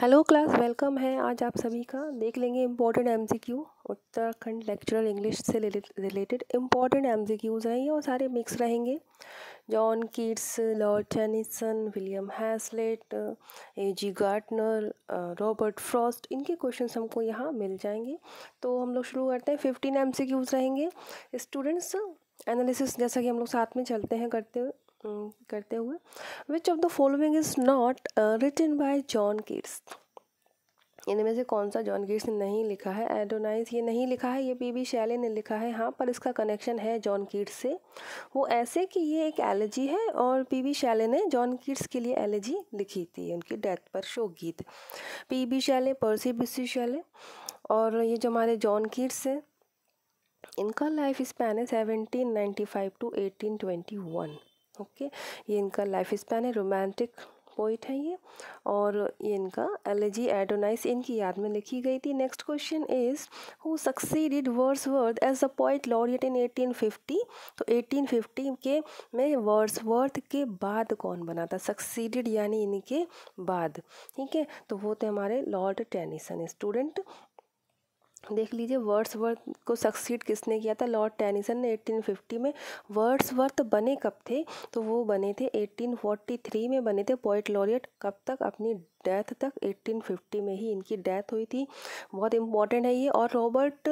Hello class welcome है आज आप सभी का देख लेंगे important MCQ Uttarakhand lecturer English से रिलेटेड इम्पोर्टेंट एमसीक्यूज हैं ये और सारे मिक्स रहेंगे John Keats Lord Tennyson William Hazlitt A G Gardiner Robert Frost इनके क्वेश्चंस हमको यहाँ मिल जाएंगे तो हम लोग शुरू करते हैं फिफ्टीन एम रहेंगे स्टूडेंट्स एनालिसिस जैसा कि हम लोग साथ में चलते हैं करते हुए करते हुए which of the following is not written by John Keats इनमें से कौन सा जॉन किड्स ने नहीं लिखा है एडोनाइज ये नहीं लिखा है ये पी बी शैले ने लिखा है हाँ पर इसका कनेक्शन है जॉन किड्स से वो ऐसे कि ये एक एलर्जी है और पी बी शैले ने जॉन किड्स के लिए एलर्जी लिखी थी उनकी डेथ पर शोक गीत P B Shelley Percy Bysshe Shelley और ये जो हमारे जॉन किड्स हैं इनका लाइफ स्पैन है seventeen ninety five to eighteen twenty one okay ये इनका लाइफ स्पैन है रोमांटिक पोइट है ये और ये इनका एलर्जी एडोनाइस इनकी याद में लिखी गई थी next question is who succeeded Wordsworth as a poet laureate in 1850 तो 1850 के में वर्स वर्थ के बाद कौन बना था सक्सीडिड यानी इनके बाद ठीक है तो वो थे हमारे लॉर्ड टेनिसन स्टूडेंट देख लीजिए वर्ड्स वर्थ को सक्सीड किसने किया था लॉर्ड टेनिसन ने 1850 में वर्ड्स वर्थ बने कब थे तो वो बने थे 1843 में बने थे पोइट लॉरियट कब तक अपनी डेथ तक 1850 में ही इनकी डेथ हुई थी बहुत इम्पॉर्टेंट है ये और रॉबर्ट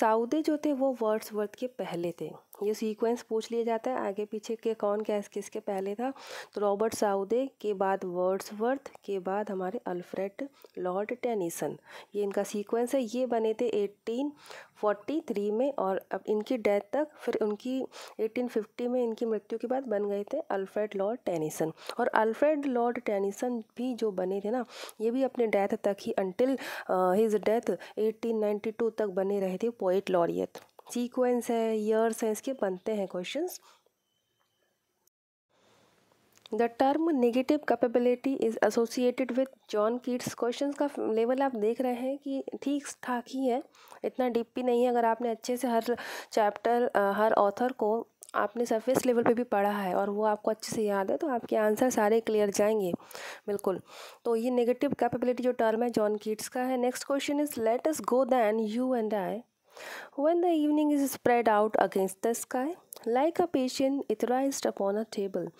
साउदे जो थे वो वर्ड्स वर्थ के पहले थे ये सीक्वेंस पूछ लिया जाता है आगे पीछे के कौन कैस किसके पहले था तो रॉबर्ट साउदे के बाद वर्ड्सवर्थ के बाद हमारे अल्फ्रेड लॉर्ड टेनिसन ये इनका सीक्वेंस है ये बने थे 1843 में और अब इनकी डेथ तक फिर उनकी 1850 में इनकी मृत्यु के बाद बन गए थे अल्फ्रेड लॉर्ड टेनिसन और अल्फ्रेड लॉर्ड टेनिसन भी जो बने थे ना ये भी अपने डेथ तक ही अंटिल हिज डेथ टू तक बने रहे थे पोइट लॉरियत सीक्वेंस है ईयर्स हैं इसके बनते हैं questions the term negative capability is associated with John Keats questions का लेवल आप देख रहे हैं कि ठीक ठाक ही है इतना डीप भी नहीं है अगर आपने अच्छे से हर चैप्टर हर ऑथर को आपने सरफेस लेवल पे भी पढ़ा है और वो आपको अच्छे से याद है तो आपके आंसर सारे क्लियर जाएंगे बिल्कुल तो ये नेगेटिव कैपेबिलिटी जो टर्म है जॉन कीट्स का है next question is let us go then you and I When the evening is spread out against the sky, like a patient etherized upon a table.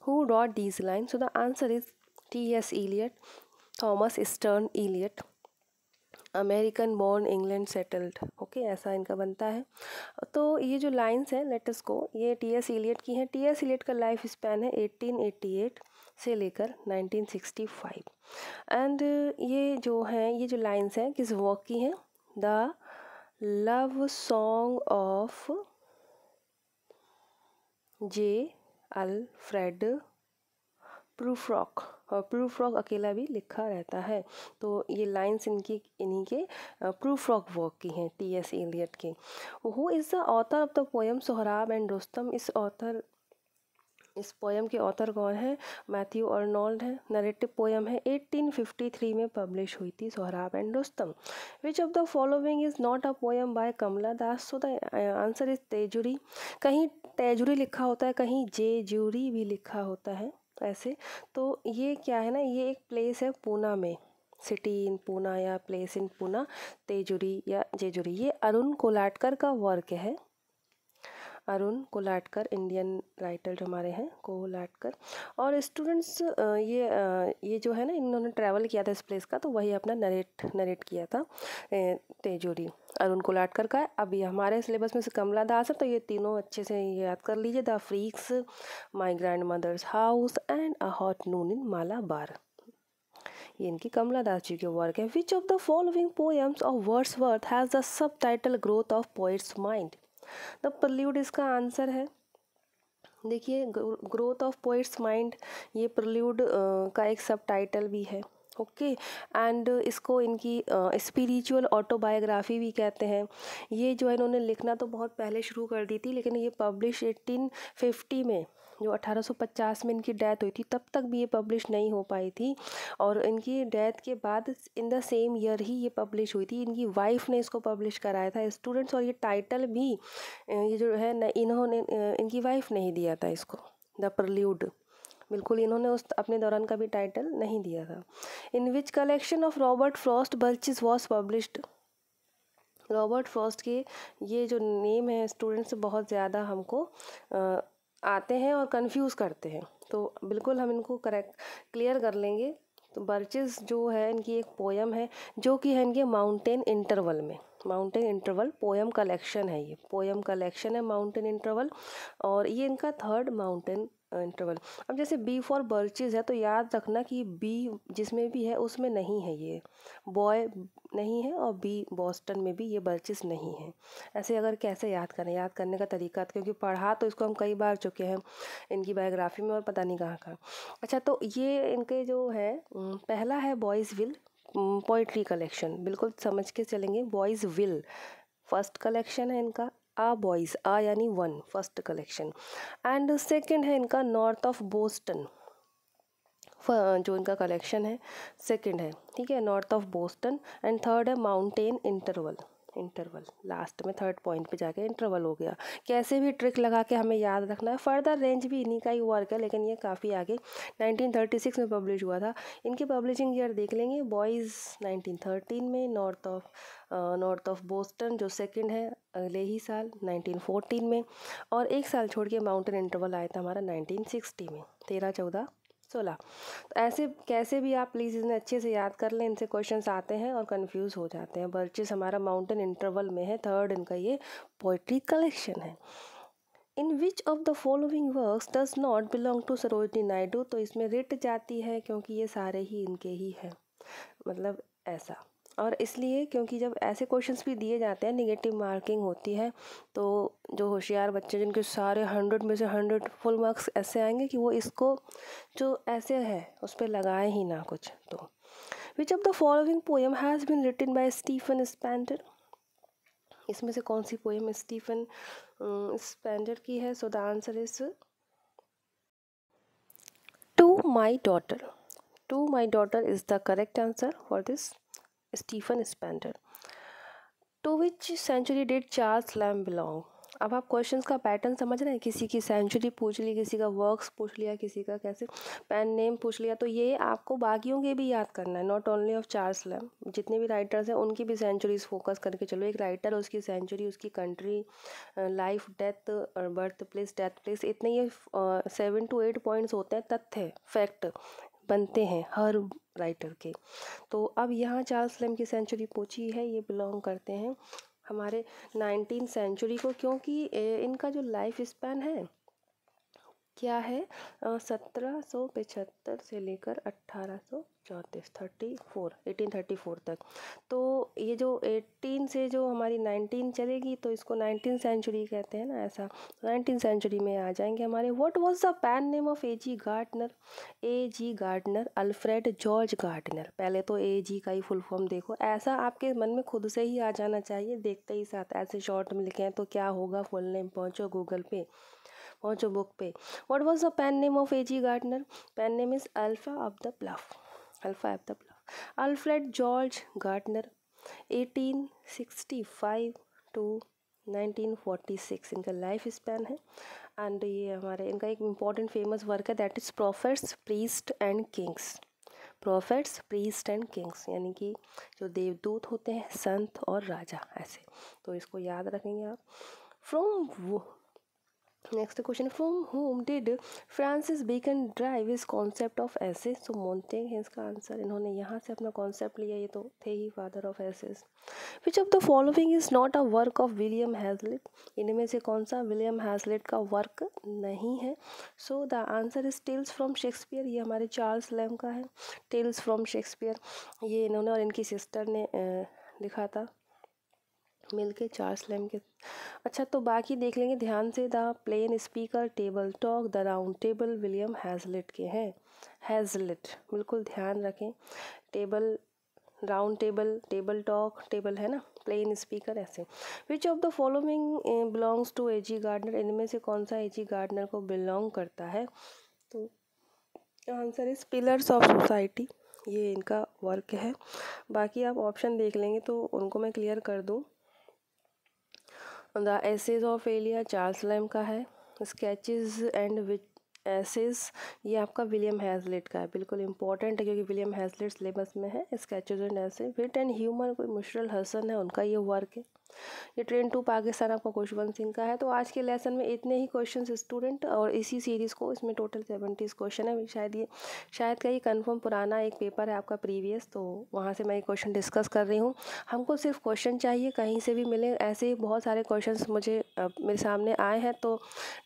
Who wrote these lines? So the answer is T.S. Eliot, Thomas Stern Eliot. American born England settled okay ऐसा इनका बनता है तो ये जो lines हैं latus को ये टी एस इलियट की हैं टी एस इलियट का लाइफ स्पैन है 1888 से लेकर 1965 एंड ये जो हैं ये जो लाइंस हैं किस वर्क की हैं the love song of J Alfred Prufrock और प्रूफ्रॉक अकेला भी लिखा रहता है तो ये लाइंस इनकी इन्हीं के प्रूफ रॉक वर्क की हैं टी एस एलियट के who is the author of the poem Sohrab and Rustum इस ऑथर इस पोएम के ऑथर कौन है मैथ्यू अर्नोल्ड है नरेटिव पोएम है 1853 में पब्लिश हुई थी Sohrab and Rustum which of the following is not a poem by Kamala Das so the answer is तेजुरी कहीं तेजुरी लिखा होता है कहीं जे जूरी भी लिखा होता है ऐसे तो ये क्या है ना ये एक प्लेस है पूना में सिटी इन पूना या प्लेस इन पूना तेजुरी या जेजुरी ये अरुण कोलाटकर का वर्क है अरुण कोलाटकर इंडियन राइटर जो हमारे हैं कोलाटकर और स्टूडेंट्स ये ये जो है ना इन्होंने ट्रैवल किया था इस प्लेस का तो वही अपना नरेट नरेट किया था तेजोरी अरुण कोलाटकर का अब ये हमारे सिलेबस में से कमला दास है तो ये तीनों अच्छे से याद कर लीजिए the freaks my grandmother's house and a hot noon in बार ये इनकी कमला दास जी के वर्क है which of the following poems of Wordsworth has the subtitle growth of poet's mind the prelude इसका आंसर है देखिए growth of poet's mind ये prelude का एक सब टाइटल भी है ओके okay. एंड इसको इनकी स्पिरिचुअल ऑटोबायोग्राफी भी कहते हैं ये जो है इन्होंने लिखना तो बहुत पहले शुरू कर दी थी लेकिन ये पब्लिश एटीन फिफ्टी में जो 1850 में इनकी डेथ हुई थी तब तक भी ये पब्लिश नहीं हो पाई थी और इनकी डेथ के बाद इन द सेम ईयर ही ये पब्लिश हुई थी इनकी वाइफ ने इसको पब्लिश कराया था स्टूडेंट्स और ये टाइटल भी ये जो है ना इन्होंने इनकी वाइफ ने ही दिया था इसको द प्रल्यूड बिल्कुल इन्होंने उस अपने दौरान का भी टाइटल नहीं दिया था in which collection of Robert Frost Birches was published Robert Frost के ये जो नेम है स्टूडेंट्स बहुत ज़्यादा हमको आते हैं और कंफ्यूज करते हैं तो बिल्कुल हम इनको करेक्ट क्लियर कर लेंगे तो बर्चेस जो है इनकी एक पोयम है जो कि है इनके माउंटेन इंटरवल में माउंटेन इंटरवल पोयम कलेक्शन है ये पोयम कलेक्शन है माउंटेन इंटरवल और ये इनका थर्ड माउंटेन इंटरवल अब जैसे बी फॉर बर्चेज है तो याद रखना कि बी जिसमें भी है उसमें नहीं है ये बॉय नहीं है और बी बॉस्टन में भी ये बर्चेज नहीं है ऐसे अगर कैसे याद करें याद करने का तरीका तो, क्योंकि पढ़ा तो इसको हम कई बार चुके हैं इनकी बायोग्राफी में और पता नहीं कहाँ कहाँ अच्छा तो ये इनके जो है पहला है बॉयज़ विल पोइट्री कलेक्शन बिल्कुल समझ के चलेंगे बॉयज़ विल फर्स्ट कलेक्शन है इनका आ बॉयज़ आ यानी one first collection and second है इनका नॉर्थ ऑफ बोस्टन जो इनका कलेक्शन है सेकेंड है ठीक है north of Boston and third है माउंटेन इंटरवल इंटरवल लास्ट में थर्ड पॉइंट पे जाके इंटरवल हो गया कैसे भी ट्रिक लगा के हमें याद रखना है फर्दर रेंज भी इन्हीं का ही वर्क है लेकिन ये काफ़ी आगे 1936 में पब्लिश हुआ था इनकी पब्लिशिंग ईयर देख लेंगे बॉयज़ 1913 में north of north of Boston जो सेकंड है अगले ही साल 1914 में और एक साल छोड़ के माउंटेन इंटरवल आया था हमारा नाइनटीन में तेरह चौदह सोलह तो ऐसे कैसे भी आप प्लीज़ इन्हें अच्छे से याद कर लें इनसे क्वेश्चंस आते हैं और कंफ्यूज हो जाते हैं बर्चिस हमारा माउंटेन इंटरवल में है थर्ड इनका ये पोइट्री कलेक्शन है in which of the following works does not belong to Sarojini Naidu तो इसमें रिट जाती है क्योंकि ये सारे ही इनके ही हैं मतलब ऐसा और इसलिए क्योंकि जब ऐसे क्वेश्चंस भी दिए जाते हैं निगेटिव मार्किंग होती है तो जो होशियार बच्चे जिनके सारे हंड्रेड में से हंड्रेड फुल मार्क्स ऐसे आएंगे कि वो इसको जो ऐसे है उस पर लगाए ही ना कुछ तो which of the following poem has been written by Stephen Spender इसमें से कौन सी पोएम स्टीफन स्पेंडर की है so the answer is to my daughter to my daughter is the correct answer for this Stephen Spender to which century did Charles Lamb belong अब आप question का pattern समझ रहे हैं किसी की सेंचुरी पूछ ली किसी का वर्क्स पूछ लिया किसी का कैसे पेन नेम पूछ लिया तो ये आपको बाकियों के भी याद करना है not only of Charles Lamb जितने भी राइटर्स हैं उनकी भी सेंचुरीज फोकस करके चलो एक राइटर उसकी सेंचुरी उसकी कंट्री लाइफ डेथ और बर्थ प्लेस डेथ प्लेस इतने ये सेवन टू एट पॉइंट्स होते हैं तथ्य फैक्ट बनते हैं हर राइटर के तो अब यहाँ चार्ल्स लेम की सेंचुरी पूछी है ये बिलोंग करते हैं हमारे नाइनटीन सेंचुरी को क्योंकि इनका जो लाइफ स्पैन है क्या है सत्रह सौ पचहत्तर से लेकर अट्ठारह सौ चौंतीस thirty four eighteen thirty four तक तो ये जो एटीन से जो हमारी नाइनटीन चलेगी तो इसको नाइनटीन सेंचुरी कहते हैं ना ऐसा नाइनटीन सेंचुरी में आ जाएंगे हमारे what was the pen name of A G Gardiner A G Gardiner Alfred George Gardiner पहले तो ए जी का ही फुल फॉर्म देखो ऐसा आपके मन में खुद से ही आ जाना चाहिए देखते ही साथ ऐसे शॉर्ट में लिखे हैं तो क्या होगा फुल नेम पहुँचो गूगल पे और जो बुक पे what was the pen name of A G Gardiner pen name is Alpha of the Plough Alpha of the Plough Alfred George Gardiner 1865 to 1946 इनका लाइफ स्पैन है एंड ये हमारे इनका एक इम्पॉर्टेंट फेमस वर्क है that is prophets priest and kings prophets priest and kings यानी कि जो देवदूत होते हैं संत और राजा ऐसे तो इसको याद रखेंगे आप from next question from whom did Francis Bacon derive his concept of essays so Montaigne है इसका आंसर इन्होंने यहाँ से अपना कॉन्सेप्ट लिया ये तो थे ही father of essays which of the following is not a work of William Hazlitt इनमें से कौन सा विलियम हैजलेट का वर्क नहीं है so the answer is tales from Shakespeare ये हमारे चार्ल्स लैम का है टेल्स फ्रॉम शेक्सपियर ये इन्होंने और इनकी सिस्टर ने लिखा था मिलके चार स्लैम के अच्छा तो बाकी देख लेंगे ध्यान से the plain speaker table talk the round table William Hazlitt के हैं हैजलिट बिल्कुल ध्यान रखें table round table table talk table है ना प्लेन स्पीकर ऐसे which of the following belongs to A G Gardiner इनमें से कौन सा ए जी गार्डनर को बिलोंग करता है तो answer is pillars of society ये इनका वर्क है बाकी आप ऑप्शन देख लेंगे तो उनको मैं क्लियर कर दूँ the essays of Elia Charles Lamb का है स्केचेस एंड विच एसेज ये आपका विलियम हैजलेट का है बिल्कुल इंपॉर्टेंट है क्योंकि विलियम हैजलेट सिलेबस में है sketches and essays wit and humour कोई मुशरल हसन है उनका ये वर्क है ये ट्रेन टू पाकिस्तान आपका खुशवन सिंह का है तो आज के लेसन में इतने ही क्वेश्चन स्टूडेंट और इसी सीरीज़ को इसमें टोटल सेवेंटीज़ क्वेश्चन है शायद ये शायद का ये कन्फर्म पुराना एक पेपर है आपका प्रीवियस तो वहाँ से मैं ये क्वेश्चन डिस्कस कर रही हूँ हमको सिर्फ क्वेश्चन चाहिए कहीं से भी मिले ऐसे ही बहुत सारे क्वेश्चन मुझे मेरे सामने आए हैं तो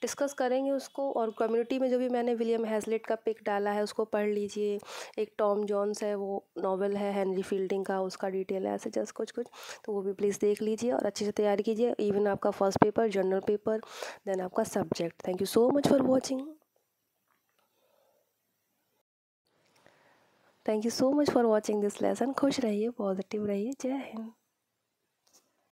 डिस्कस करेंगे उसको और कम्युनिटी में जो भी मैंने विलियम हैजलेट का पिक डाला है उसको पढ़ लीजिए एक टॉम जॉन्स है वो नॉवल है हेनरी फील्डिंग का उसका डिटेल है ऐसे जस्ट कुछ कुछ तो वो भी प्लीज़ देख लीजिए और अच्छे से तैयारी कीजिए इवन आपका first paper general paper then आपका subject thank you so much for watching thank you so much for watching this lesson खुश रहिए पॉजिटिव रहिए जय हिंद